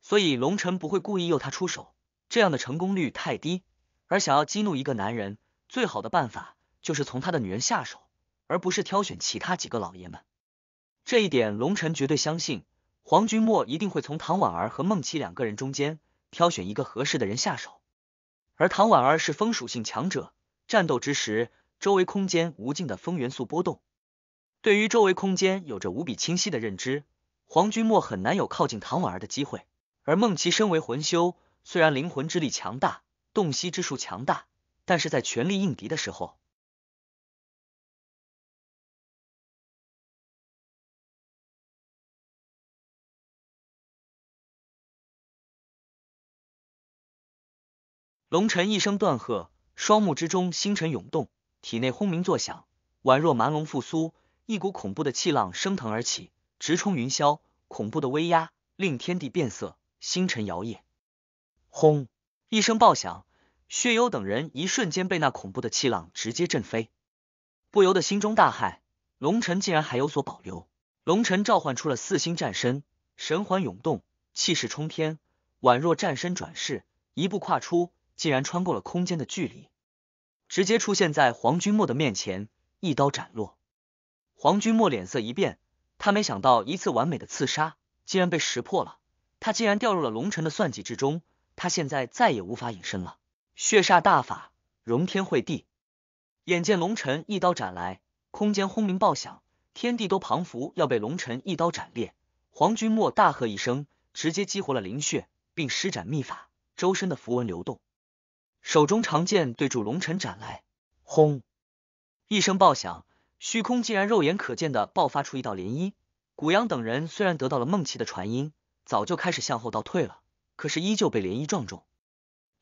所以龙晨不会故意诱他出手，这样的成功率太低。而想要激怒一个男人，最好的办法就是从他的女人下手，而不是挑选其他几个老爷们。这一点，龙晨绝对相信黄君莫一定会从唐婉儿和孟琪两个人中间挑选一个合适的人下手。而唐婉儿是风属性强者，战斗之时，周围空间无尽的风元素波动，对于周围空间有着无比清晰的认知，黄君莫很难有靠近唐婉儿的机会。而孟琪身为魂修，虽然灵魂之力强大。洞悉之术强大，但是在全力应敌的时候，龙晨一声断喝，双目之中星辰涌动，体内轰鸣作响，宛若蛮龙复苏，一股恐怖的气浪升腾而起，直冲云霄，恐怖的威压令天地变色，星辰摇曳。轰！一声爆响。血幽等人一瞬间被那恐怖的气浪直接震飞，不由得心中大骇。龙尘竟然还有所保留。龙尘召唤出了四星战身，神环涌动，气势冲天，宛若战身转世，一步跨出，竟然穿过了空间的距离，直接出现在黄君莫的面前，一刀斩落。黄君莫脸色一变，他没想到一次完美的刺杀竟然被识破了，他竟然掉入了龙尘的算计之中，他现在再也无法隐身了。血煞大法，融天汇地。眼见龙尘一刀斩来，空间轰鸣爆响，天地都彷佛要被龙尘一刀斩裂。黄君莫大喝一声，直接激活了灵血，并施展秘法，周身的符文流动，手中长剑对住龙尘斩来。轰！一声爆响，虚空竟然肉眼可见的爆发出一道涟漪。古阳等人虽然得到了梦琪的传音，早就开始向后倒退了，可是依旧被涟漪撞中。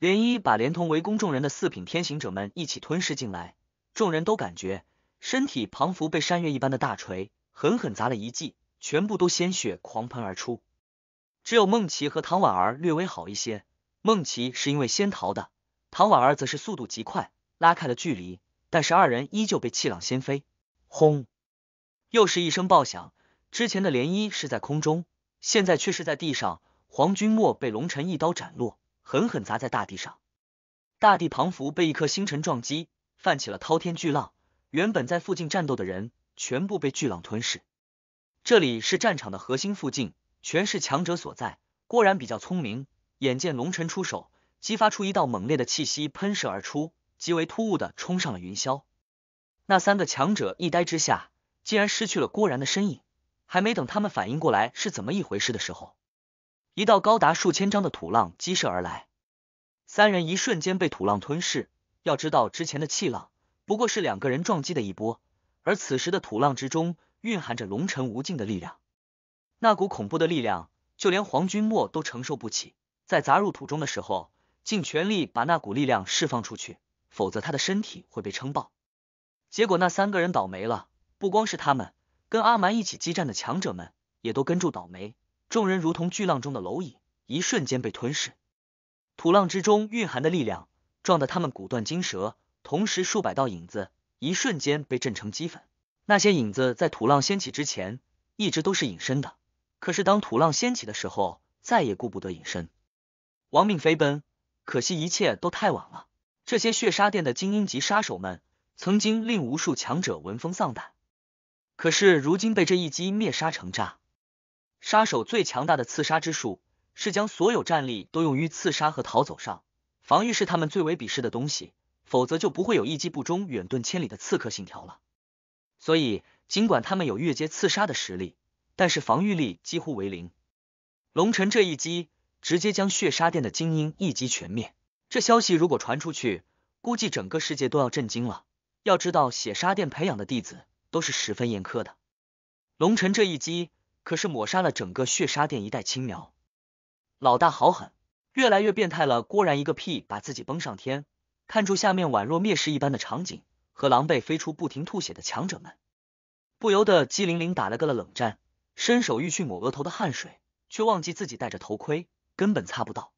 涟漪把连同围攻众人的四品天行者们一起吞噬进来，众人都感觉身体彷佛被山岳一般的大锤狠狠砸了一记，全部都鲜血狂喷而出。只有梦琪和唐婉儿略微好一些，梦琪是因为先逃的，唐婉儿则是速度极快，拉开了距离，但是二人依旧被气浪掀飞。轰！又是一声爆响，之前的涟漪是在空中，现在却是在地上，黄君莫被龙晨一刀斩落。狠狠砸在大地上，大地彷佛被一颗星辰撞击，泛起了滔天巨浪。原本在附近战斗的人，全部被巨浪吞噬。这里是战场的核心附近，全是强者所在。郭然比较聪明，眼见龙尘出手，激发出一道猛烈的气息喷射而出，极为突兀的冲上了云霄。那三个强者一呆之下，竟然失去了郭然的身影。还没等他们反应过来是怎么一回事的时候。一道高达数千丈的土浪激射而来，三人一瞬间被土浪吞噬。要知道，之前的气浪不过是两个人撞击的一波，而此时的土浪之中蕴含着龙尘无尽的力量。那股恐怖的力量，就连黄君莫都承受不起。在砸入土中的时候，尽全力把那股力量释放出去，否则他的身体会被撑爆。结果那三个人倒霉了，不光是他们，跟阿蛮一起激战的强者们也都跟住倒霉。众人如同巨浪中的蝼蚁，一瞬间被吞噬。土浪之中蕴含的力量，撞得他们骨断筋折。同时，数百道影子一瞬间被震成齑粉。那些影子在土浪掀起之前一直都是隐身的，可是当土浪掀起的时候，再也顾不得隐身，亡命飞奔。可惜一切都太晚了。这些血杀殿的精英级杀手们，曾经令无数强者闻风丧胆，可是如今被这一击灭杀成渣。杀手最强大的刺杀之术是将所有战力都用于刺杀和逃走上，防御是他们最为鄙视的东西，否则就不会有一击不中远遁千里的刺客信条了。所以，尽管他们有越阶刺杀的实力，但是防御力几乎为零。龙晨这一击直接将血杀殿的精英一击全灭。这消息如果传出去，估计整个世界都要震惊了。要知道，血杀殿培养的弟子都是十分严苛的。龙晨这一击。可是抹杀了整个血杀殿一代青苗，老大好狠，越来越变态了。郭然一个屁把自己崩上天，看住下面宛若灭世一般的场景和狼狈飞出、不停吐血的强者们，不由得机灵灵打了个冷战，伸手欲去抹额头的汗水，却忘记自己戴着头盔，根本擦不到。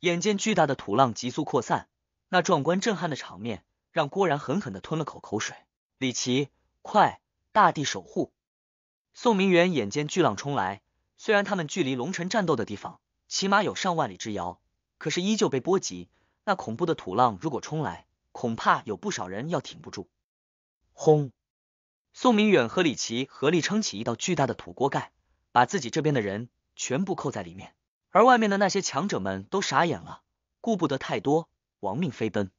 眼见巨大的土浪急速扩散，那壮观震撼的场面让郭然狠狠的吞了口口水。李奇，快，大地守护！宋明远眼见巨浪冲来，虽然他们距离龙城战斗的地方起码有上万里之遥，可是依旧被波及。那恐怖的土浪如果冲来，恐怕有不少人要挺不住。轰！宋明远和李奇合力撑起一道巨大的土锅盖，把自己这边的人全部扣在里面。而外面的那些强者们都傻眼了，顾不得太多，亡命飞奔。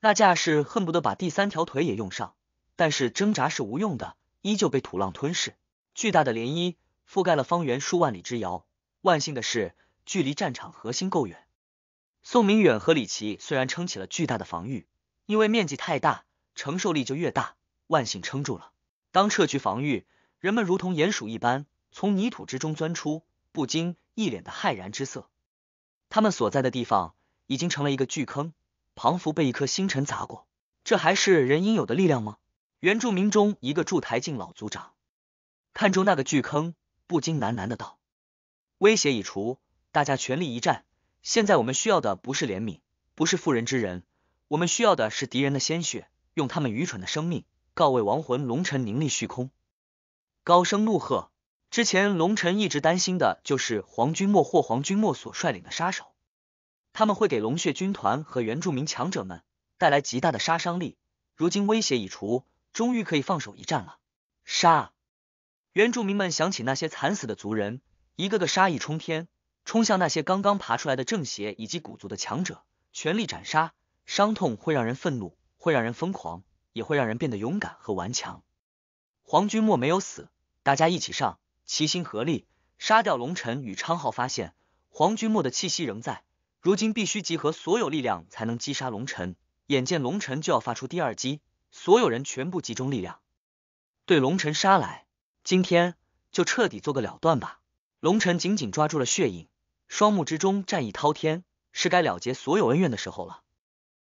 那架势恨不得把第三条腿也用上，但是挣扎是无用的，依旧被土浪吞噬。巨大的涟漪覆盖了方圆数万里之遥。万幸的是，距离战场核心够远。宋明远和李琦虽然撑起了巨大的防御，因为面积太大，承受力就越大。万幸撑住了。当撤去防御，人们如同鼹鼠一般从泥土之中钻出，不禁一脸的骇然之色。他们所在的地方已经成了一个巨坑，仿佛被一颗星辰砸过。这还是人应有的力量吗？原住民中一个筑台镜老族长。看中那个巨坑，不禁喃喃的道：“威胁已除，大家全力一战。现在我们需要的不是怜悯，不是妇人之仁，我们需要的是敌人的鲜血，用他们愚蠢的生命告慰亡魂。”龙尘凝立虚空，高声怒喝。之前龙尘一直担心的就是黄君莫或黄君莫所率领的杀手，他们会给龙血军团和原住民强者们带来极大的杀伤力。如今威胁已除，终于可以放手一战了，杀！原住民们想起那些惨死的族人，一个个杀意冲天，冲向那些刚刚爬出来的正邪以及古族的强者，全力斩杀。伤痛会让人愤怒，会让人疯狂，也会让人变得勇敢和顽强。黄君莫没有死，大家一起上，齐心合力杀掉龙尘与昌浩。发现黄君莫的气息仍在，如今必须集合所有力量才能击杀龙尘。眼见龙尘就要发出第二击，所有人全部集中力量，对龙尘杀来。今天就彻底做个了断吧！龙尘紧紧抓住了血影，双目之中战意滔天，是该了结所有恩怨的时候了。